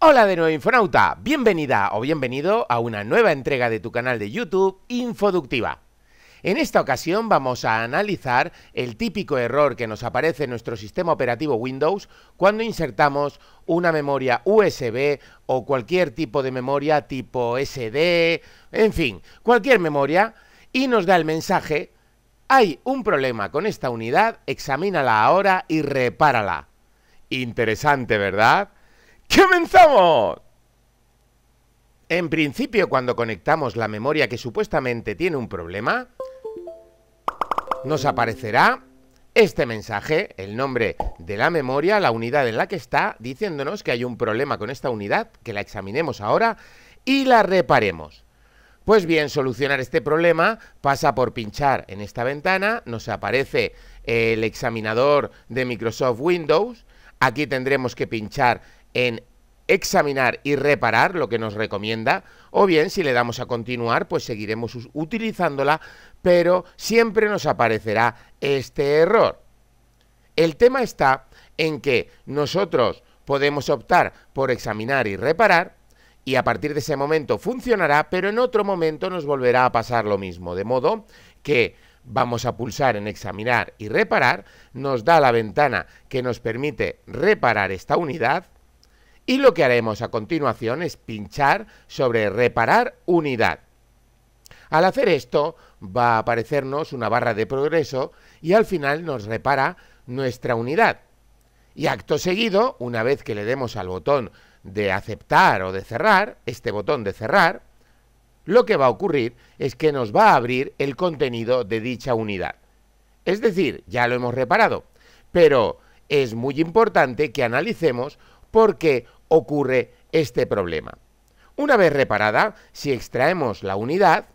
Hola de nuevo Infonauta, bienvenida o bienvenido a una nueva entrega de tu canal de YouTube Infoductiva. En esta ocasión vamos a analizar el típico error que nos aparece en nuestro sistema operativo Windows cuando insertamos una memoria USB o cualquier tipo de memoria tipo SD, en fin, cualquier memoria, y nos da el mensaje, hay un problema con esta unidad, examínala ahora y repárala. Interesante, ¿verdad? ¡Comenzamos! En principio, cuando conectamos la memoria que supuestamente tiene un problema, nos aparecerá este mensaje, el nombre de la memoria, la unidad en la que está, diciéndonos que hay un problema con esta unidad, que la examinemos ahora y la reparemos. Pues bien, solucionar este problema pasa por pinchar en esta ventana, nos aparece el examinador de Microsoft Windows, aquí tendremos que pinchar en examinar y reparar lo que nos recomienda o bien si le damos a continuar pues seguiremos utilizándola pero siempre nos aparecerá este error. El tema está en que nosotros podemos optar por examinar y reparar y a partir de ese momento funcionará pero en otro momento nos volverá a pasar lo mismo de modo que vamos a pulsar en examinar y reparar nos da la ventana que nos permite reparar esta unidad y lo que haremos a continuación es pinchar sobre reparar unidad. Al hacer esto va a aparecernos una barra de progreso y al final nos repara nuestra unidad. Y acto seguido, una vez que le demos al botón de aceptar o de cerrar, este botón de cerrar, lo que va a ocurrir es que nos va a abrir el contenido de dicha unidad. Es decir, ya lo hemos reparado, pero es muy importante que analicemos porque ocurre este problema. Una vez reparada, si extraemos la unidad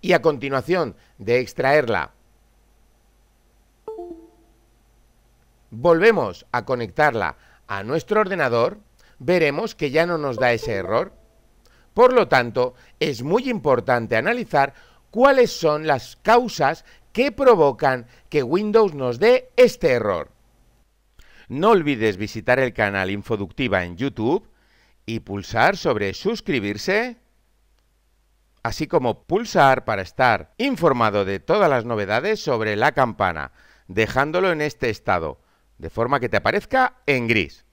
y a continuación de extraerla, volvemos a conectarla a nuestro ordenador, veremos que ya no nos da ese error. Por lo tanto, es muy importante analizar cuáles son las causas que provocan que Windows nos dé este error. No olvides visitar el canal Infoductiva en YouTube y pulsar sobre suscribirse, así como pulsar para estar informado de todas las novedades sobre la campana, dejándolo en este estado, de forma que te aparezca en gris.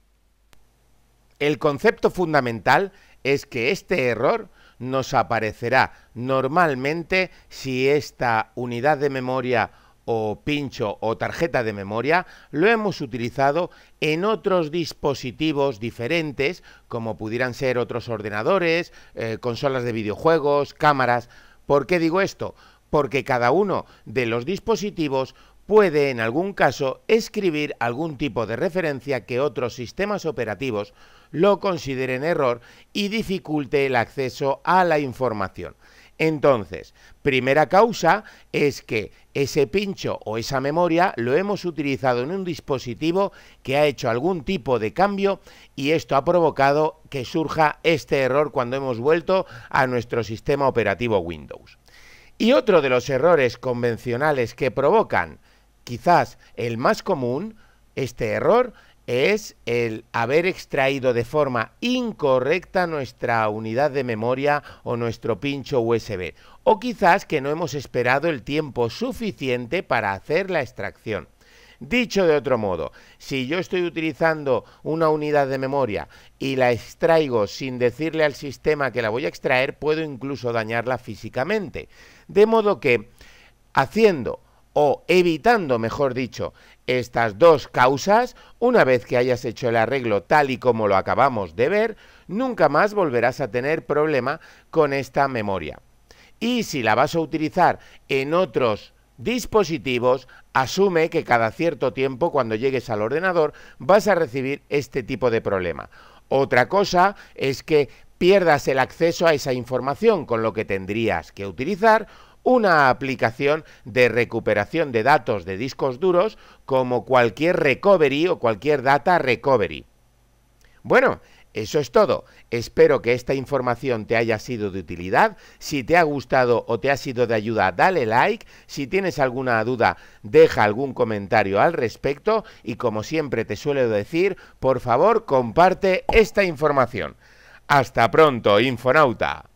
El concepto fundamental es que este error nos aparecerá normalmente si esta unidad de memoria o pincho o tarjeta de memoria lo hemos utilizado en otros dispositivos diferentes como pudieran ser otros ordenadores, eh, consolas de videojuegos, cámaras. ¿Por qué digo esto? Porque cada uno de los dispositivos puede en algún caso escribir algún tipo de referencia que otros sistemas operativos lo consideren error y dificulte el acceso a la información. Entonces, primera causa es que ese pincho o esa memoria lo hemos utilizado en un dispositivo que ha hecho algún tipo de cambio y esto ha provocado que surja este error cuando hemos vuelto a nuestro sistema operativo Windows. Y otro de los errores convencionales que provocan, quizás el más común, este error es el haber extraído de forma incorrecta nuestra unidad de memoria o nuestro pincho USB, o quizás que no hemos esperado el tiempo suficiente para hacer la extracción. Dicho de otro modo, si yo estoy utilizando una unidad de memoria y la extraigo sin decirle al sistema que la voy a extraer, puedo incluso dañarla físicamente. De modo que, haciendo o evitando, mejor dicho, estas dos causas, una vez que hayas hecho el arreglo tal y como lo acabamos de ver, nunca más volverás a tener problema con esta memoria. Y si la vas a utilizar en otros dispositivos, asume que cada cierto tiempo cuando llegues al ordenador vas a recibir este tipo de problema. Otra cosa es que pierdas el acceso a esa información, con lo que tendrías que utilizar una aplicación de recuperación de datos de discos duros como cualquier recovery o cualquier data recovery. Bueno, eso es todo. Espero que esta información te haya sido de utilidad. Si te ha gustado o te ha sido de ayuda, dale like. Si tienes alguna duda, deja algún comentario al respecto. Y como siempre te suelo decir, por favor comparte esta información. Hasta pronto, Infonauta.